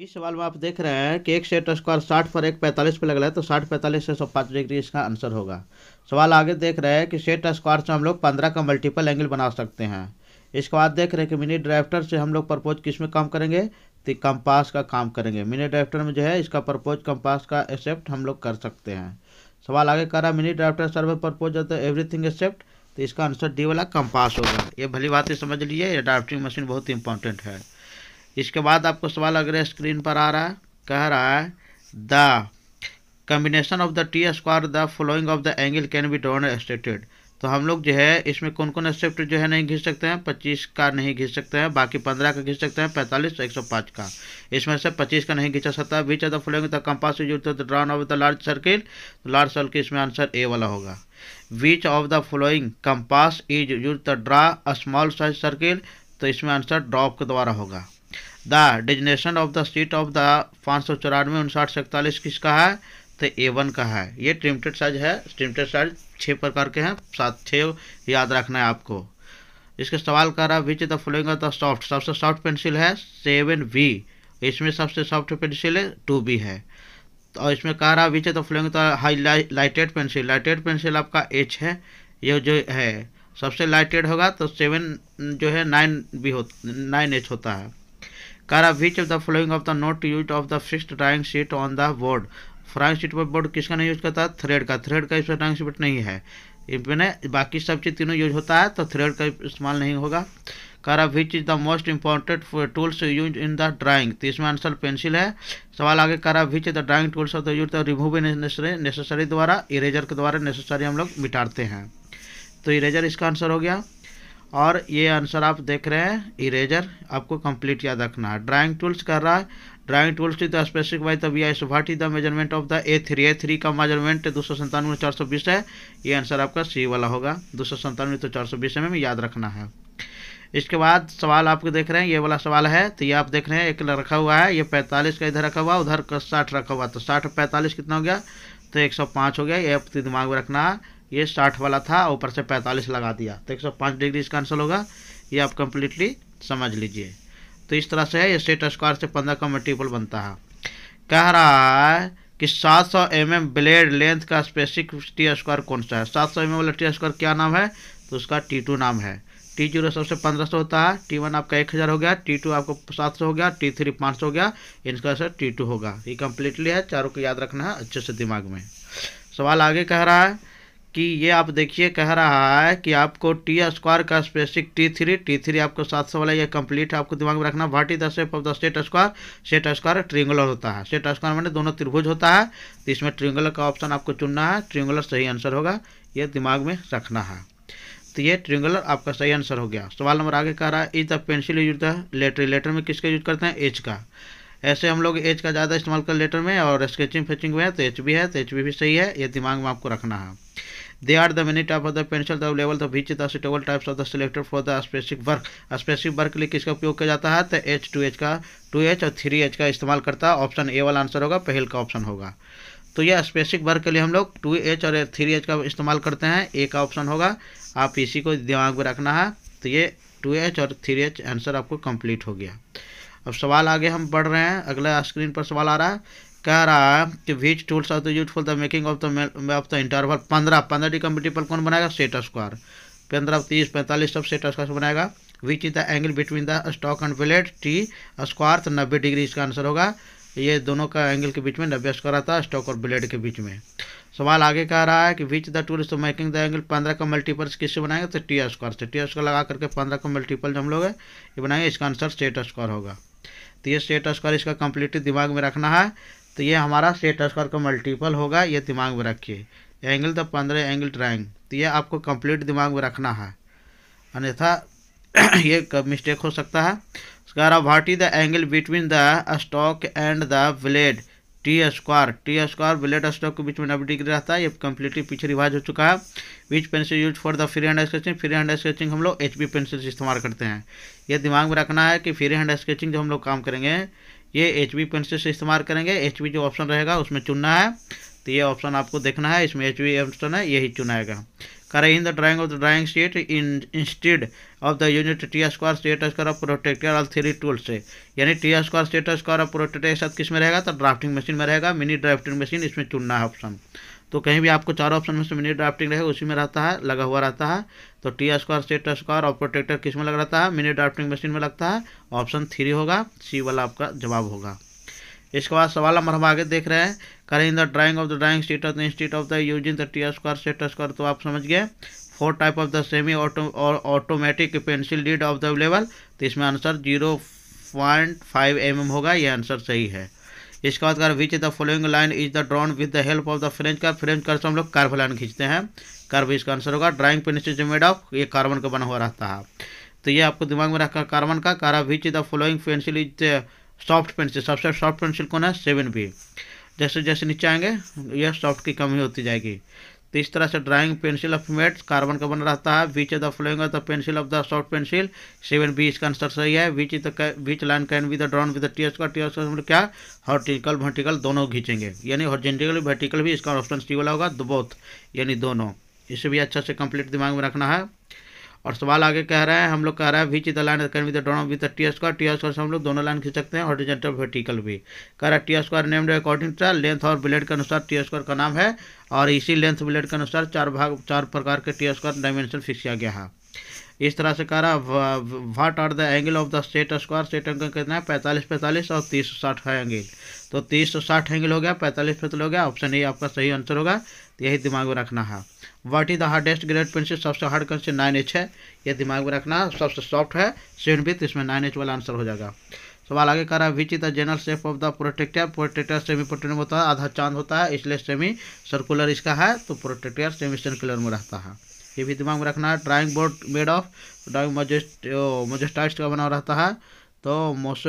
इस सवाल में आप देख रहे हैं कि एक सेट स्क्वायर साठ पर एक पैंतालीस पर लग रहा है तो साठ पैंतालीस से सौ पाँच डिग्री इसका आंसर होगा सवाल आगे देख रहे हैं कि सेट स्क्वायर से हम लोग पंद्रह का मल्टीपल एंगल बना सकते हैं इसके बाद देख रहे हैं कि मिनी ड्राफ्टर से हम लोग प्रपोज किस में काम करेंगे तो कंपास का काम करेंगे मिनी ड्राफ्टर में जो है इसका प्रपोज कंपास का एक्सेप्ट हम लोग कर सकते हैं सवाल आगे कर रहा है मिनी ड्राफ्टर सर्वे प्रपोज जाता है तो एवरीथिंग एक्सेप्ट तो इसका आंसर डी वाला कंपास होगा ये भली बात समझ लीजिए ये ड्राफ्टिंग मशीन बहुत इंपॉर्टेंट है इसके बाद आपको सवाल अगले स्क्रीन पर आ रहा है कह रहा है the combination of the T square the following of the angle can be drawn stated तो हम लोग जो है इसमें कौन कौन स्टेप्ट जो है नहीं घिस सकते हैं पच्चीस का नहीं घिस सकते हैं बाकी पंद्रह का घिस सकते हैं पैंतालीस एक सौ पाँच का इसमें से पच्चीस का नहीं घिंचा सकता which the following the compass use the drawn of the large circle तो लार्ज सर्किल इसमें आंसर ए वाला होगा which of the following compass is use the draw a small size circle तो इसमें आंसर ड्रॉप के द्वारा होगा the designation of the sheet of the पाँच सौ चौरानवे उनसाठ से इकतालीस किसका है तो ए वन का है ये ट्रिमटेड साइज है ट्रिमटेड साइज छः प्रकार के हैं सात छः याद रखना है आपको इसके सवाल कर रहा है which the of the soft सबसे सॉफ्ट पेंसिल है सेवन बी इसमें सबसे सॉफ्ट पेंसिल है टू बी है और इसमें कह रहा है which the following the highlighted pencil lighted pencil आपका एच है ये जो है सबसे लाइटेड होगा तो सेवन जो है नाइन बी हो नाइन एच होता है कह which of the following of the not use of the fix drawing sheet on the board drawing sheet पर बोर्ड किसका नहीं यूज करता थ्रेड का थ्रेड का इसमें ड्राइंग शीट नहीं है इसमें बाकी सब चीज़ तीनों यूज होता है तो थ्रेड का इस्तेमाल नहीं होगा करा which is the most important tools use in the drawing तो इसमें आंसर पेंसिल है सवाल आगे करा which the drawing tools of the use remove necessary द्वारा इरेजर के द्वारा नेसेसरी हम लोग मिटाते हैं तो इरेजर इसका आंसर हो गया और ये आंसर आप देख रहे हैं इरेजर आपको कंप्लीट याद रखना है ड्राइंग टूल्स कर रहा है ड्राइंग टूल्स की तो वाई तब यह what is the measurement of the A three A three का मेजरमेंट दो सौ संतानवे चार सौ बीस है ये आंसर आपका सी वाला होगा दो सौ संतानवे तो चार सौ बीस में याद रखना है इसके बाद सवाल आपको देख रहे हैं ये वाला सवाल है तो ये आप देख रहे हैं एक रखा हुआ है ये पैंतालीस का इधर रखा हुआ उधर साठ रखा हुआ तो साठ पैंतालीस कितना हो गया तो एक सौ पाँच हो गया ये आपके दिमाग में रखना ये साठ वाला था ऊपर से पैंतालीस लगा दिया तो एक सौ पाँच डिग्री इसका आंसर होगा ये आप कंप्लीटली समझ लीजिए तो इस तरह से है ये सेट स्क्वायर से पंद्रह का मल्टीपल बनता है कह रहा है कि सात सौ एम एम ब्लेड लेंथ का स्पेसिफिक टी स्क्वायर कौन सा है सात सौ एम mm एम वाला टी स्क्वायर क्या नाम है तो उसका टी टू नाम है टी जीरो सबसे पंद्रह सौ होता है टी वन आपका एक हज़ार हो गया टी टू आपको सात सौ हो गया टी थ्री पाँच सौ हो गया इनका सर टी टू होगा ये कम्प्लीटली है चारों को याद रखना है अच्छे से दिमाग में सवाल आगे कह रहा है कि ये आप देखिए कह रहा है कि आपको टी स्क्वायर का specific T three T three आपको सात सौ वाला ये कंप्लीट है आपको दिमाग में रखना भाटी the shape of the set square set square triangular होता है सेट स्क्वायर मैंने दोनों त्रिभुज होता है तो इसमें ट्रिंगुलर का ऑप्शन आपको चुनना है ट्रिंगुलर सही आंसर होगा ये दिमाग में रखना है तो ये ट्रिंगुलर आपका सही आंसर हो गया सवाल नंबर आगे कह रहा है is the pencil use the letter letter में किसका यूज करते हैं एच का ऐसे हम लोग एच का ज़्यादा इस्तेमाल कर लेटर में और स्केचिंग फेचिंग में तो एच भी है तो एच भी सही है ये दिमाग में आपको रखना है They are the many type of the pencil the level the which the suitable types of the selected for the specific work. Specific work लिए किसका उपयोग किया जाता है तो एच टू एच का टू एच और थ्री एच का इस्तेमाल करता है ऑप्शन ए वाला आंसर होगा पहल का ऑप्शन होगा तो यह स्पेसिफिक वर्क के लिए हम लोग टू एच और थ्री एच का इस्तेमाल करते हैं ए का ऑप्शन होगा आप इसी को दिमाग में रखना है तो ये टू एच और थ्री एच आंसर आपको कंप्लीट हो गया अब सवाल आगे हम बढ़ रहे हैं अगला स्क्रीन पर सवाल आ रहा है कह रहा है कि which tools are the useful the making of the of the interval पंद्रह पंद्रह डी का मल्टीपल कौन बनाएगा सेट स्क्वायर पंद्रह तीस पैंतालीस सब सेट स्क्वायर बनाएगा which is the angle between the stock and blade T square तो नब्बे डिग्री इसका आंसर होगा ये दोनों का एंगल के बीच में नब्बे स्क्वायर आता है स्टॉक और ब्लेड के बीच में सवाल आगे कह रहा है कि which the tool to making the angle पंद्रह का मल्टीपल किससे बनाएंगे तो टी स्क्वायर से टी स्क्वायर लगा करके पंद्रह का मल्टीपल जो हम लोग ये बनाएंगे इसका आंसर सेट स्क्वायर होगा तो ये सेट स्क्वायर इसका कंप्लीटली दिमाग में रखना है तो ये हमारा सेट स्क्वायर का मल्टीपल होगा ये दिमाग में रखिए एंगल तो पंद्रह एंगल ट्राइंग तो ये आपको कंप्लीट दिमाग में रखना है अन्यथा ये कब मिस्टेक हो सकता है उसका what the angle between the stock and the blade T square T square blade stock के बीच में नब्बे डिग्री रहता है ये कम्प्लीटली पीछे रिवाज हो चुका है which pencil use for the free hand sketching free hand sketching हम लोग एच बी पेंसिल इस्तेमाल करते हैं ये दिमाग में रखना है कि फ्री हैंड स्केचिंग जो हम लोग काम करेंगे ये एच वी पेंसिल से इस्तेमाल करेंगे एच जो ऑप्शन रहेगा उसमें चुनना है तो ये ऑप्शन आपको देखना है इसमें एच वी ऑप्शन है यही चुनाएगा करें in the drawing of the drawing sheet in instead of the unit T square set square of protractor all three tool से यानी T square set square of protractor सब किस में रहेगा तो ड्राफ्टिंग मशीन में रहेगा मिनी ड्राफ्टिंग मशीन इसमें चुनना है ऑप्शन तो कहीं भी आपको चार ऑप्शन में से मिनी ड्राफ्टिंग रहे उसी में रहता है लगा हुआ रहता है तो टी स्क्वायर सेट स्क्वायर और प्रोटेक्टर किस में लग रहता है मिनी ड्राफ्टिंग मशीन में लगता है ऑप्शन थ्री होगा सी वाला आपका जवाब होगा इसके बाद सवाल नंबर हम आगे देख रहे हैं करें the drawing of the drawing state of the instead of the using the T square set square तो आप समझ गए four type of the semi auto और automatic pencil lead of the level तो इसमें answer zero point five M होगा ये आंसर सही है इसके बाद कर which the following line is the drawn with the help of the French का फ्रेंच कर से हम लोग कार्व लाइन खींचते हैं कर्व इसका आंसर होगा ड्राइंग पेन से जो मेड ऑफ ये कार्बन का बना हुआ रहता है तो ये आपको दिमाग में रखा कार्बन का कारा which the following pencil is soft pencil सबसे सॉफ्ट पेंसिल कौन है सेवन बी जैसे जैसे नीचे आएंगे यह सॉफ्ट की कमी होती जाएगी तो इस तरह से ड्राइंग पेंसिल ऑफ मेट्स कार्बन का बना रहता है which the following of the pencil of the soft pencil seven B इसका आंसर सही है which is the line can with drawn with TS का टीएस का मतलब क्या हॉर्टिकल वर्टिकल दोनों खींचेंगे यानी हॉर्जेंटिकल वर्टिकल भी इसका ऑप्शन सी वाला होगा बोथ यानी दोनों इसे भी अच्छा से कंप्लीट दिमाग में रखना है और सवाल आगे कह रहे हैं हम लोग कह रहे हैं is the line can the drawn with T square T square से हम लोग दोनों लाइन खींच सकते हैं ऑर्डिजेंटल वर्टिकल भी कह रहा है T square named according to length और ब्लेड के अनुसार टी स्क्वायर का नाम है और इसी लेंथ ब्लेड के अनुसार चार भाग चार प्रकार के टी स्क्वायर डायमेंशन फिक्स किया गया है इस तरह से कह रहा what are the angle of the set square set angle कितना है पैंतालीस पैंतालीस और तीस सौ साठ है एंगल तो तीस सौ साठ एंगल हो गया पैंतालीस पैंतालीस हो गया ऑप्शन ए आपका सही आंसर होगा तो यही दिमाग में रखना है what is the hardest grade pencil सबसे हार्ड पेंसिल नाइन एच है यह दिमाग में रखना सबसे सॉफ्ट है सेवन बिथ इसमें नाइन एच वाला आंसर हो जाएगा सवाल आगे कर रहा है which is the general shape of the protractor protractor semi protractor होता है आधा चांद होता है इसलिए सेमी सर्कुलर इसका है तो प्रोटेक्टर सेमी सर्कुलर में रहता है ये भी दिमाग में रखना है drawing board made of drawing मजेस्ट मजेस्टाइट का बना रहता है तो मोस्ट